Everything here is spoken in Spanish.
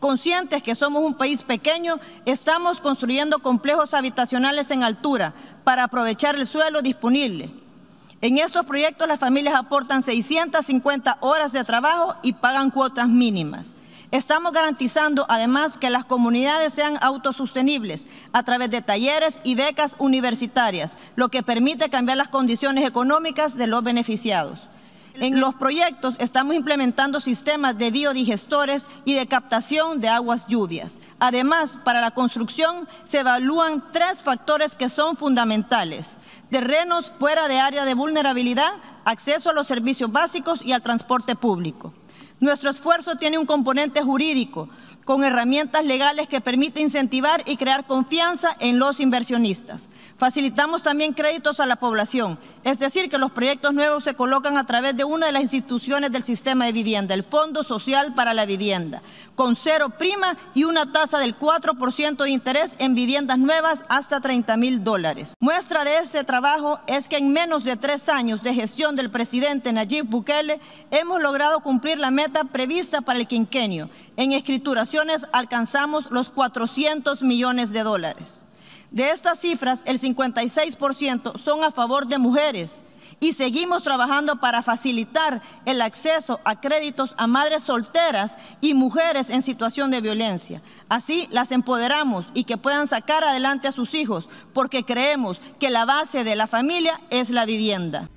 Conscientes que somos un país pequeño, estamos construyendo complejos habitacionales en altura para aprovechar el suelo disponible. En estos proyectos las familias aportan 650 horas de trabajo y pagan cuotas mínimas. Estamos garantizando además que las comunidades sean autosostenibles a través de talleres y becas universitarias, lo que permite cambiar las condiciones económicas de los beneficiados. En los proyectos estamos implementando sistemas de biodigestores y de captación de aguas lluvias. Además, para la construcción se evalúan tres factores que son fundamentales. Terrenos fuera de área de vulnerabilidad, acceso a los servicios básicos y al transporte público. Nuestro esfuerzo tiene un componente jurídico con herramientas legales que permiten incentivar y crear confianza en los inversionistas. Facilitamos también créditos a la población, es decir, que los proyectos nuevos se colocan a través de una de las instituciones del sistema de vivienda, el Fondo Social para la Vivienda, con cero prima y una tasa del 4% de interés en viviendas nuevas hasta 30 mil dólares. Muestra de ese trabajo es que en menos de tres años de gestión del presidente Nayib Bukele hemos logrado cumplir la meta prevista para el quinquenio en escrituraciones alcanzamos los 400 millones de dólares. De estas cifras, el 56% son a favor de mujeres y seguimos trabajando para facilitar el acceso a créditos a madres solteras y mujeres en situación de violencia. Así las empoderamos y que puedan sacar adelante a sus hijos, porque creemos que la base de la familia es la vivienda.